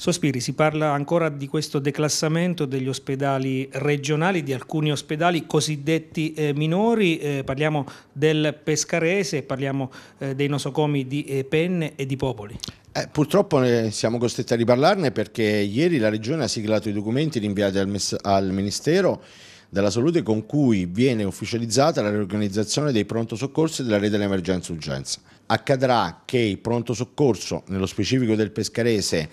Sospiri, si parla ancora di questo declassamento degli ospedali regionali, di alcuni ospedali cosiddetti eh, minori, eh, parliamo del Pescarese, parliamo eh, dei nosocomi di eh, Penne e di Popoli. Eh, purtroppo siamo costretti a riparlarne perché ieri la Regione ha siglato i documenti rinviati al, al Ministero della Salute con cui viene ufficializzata la riorganizzazione dei pronto soccorsi della rete dell'emergenza urgenza. Accadrà che il pronto soccorso, nello specifico del Pescarese,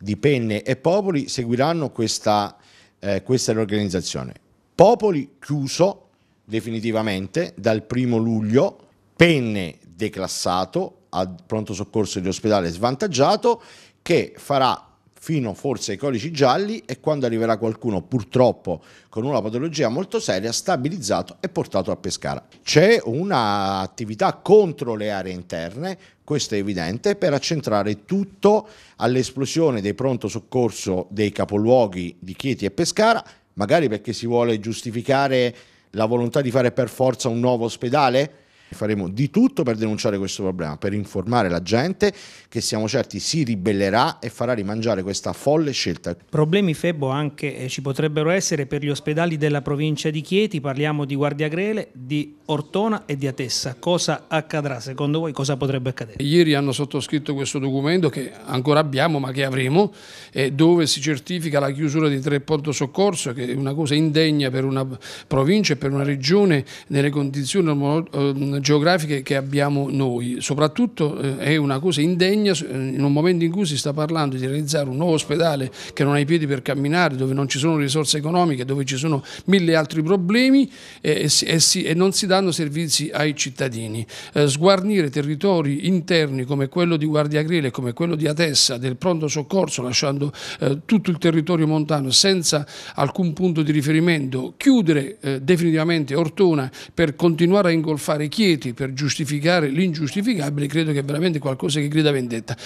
di Penne e Popoli seguiranno questa, eh, questa riorganizzazione. Popoli chiuso definitivamente dal primo luglio, Penne declassato a pronto soccorso di ospedale svantaggiato che farà fino forse ai codici gialli e quando arriverà qualcuno purtroppo con una patologia molto seria stabilizzato e portato a Pescara. C'è un'attività contro le aree interne, questo è evidente, per accentrare tutto all'esplosione dei pronto soccorso dei capoluoghi di Chieti e Pescara, magari perché si vuole giustificare la volontà di fare per forza un nuovo ospedale? Faremo di tutto per denunciare questo problema, per informare la gente che siamo certi si ribellerà e farà rimangiare questa folle scelta. Problemi Febo anche eh, ci potrebbero essere per gli ospedali della provincia di Chieti, parliamo di Guardia Grele, di Ortona e di Atessa. Cosa accadrà secondo voi? Cosa potrebbe accadere? Ieri hanno sottoscritto questo documento che ancora abbiamo ma che avremo, eh, dove si certifica la chiusura di tre porto soccorso, che è una cosa indegna per una provincia e per una regione nelle condizioni eh, geografiche che abbiamo noi. Soprattutto eh, è una cosa indegna eh, in un momento in cui si sta parlando di realizzare un nuovo ospedale che non ha i piedi per camminare, dove non ci sono risorse economiche, dove ci sono mille altri problemi eh, e, e, si, e non si danno servizi ai cittadini. Eh, sguarnire territori interni come quello di Guardia Guardiagrile, come quello di Atessa, del pronto soccorso, lasciando eh, tutto il territorio montano senza alcun punto di riferimento, chiudere eh, definitivamente Ortona per continuare a ingolfare Chiesa, reti per giustificare l'ingiustificabile, credo che è veramente qualcosa che grida vendetta.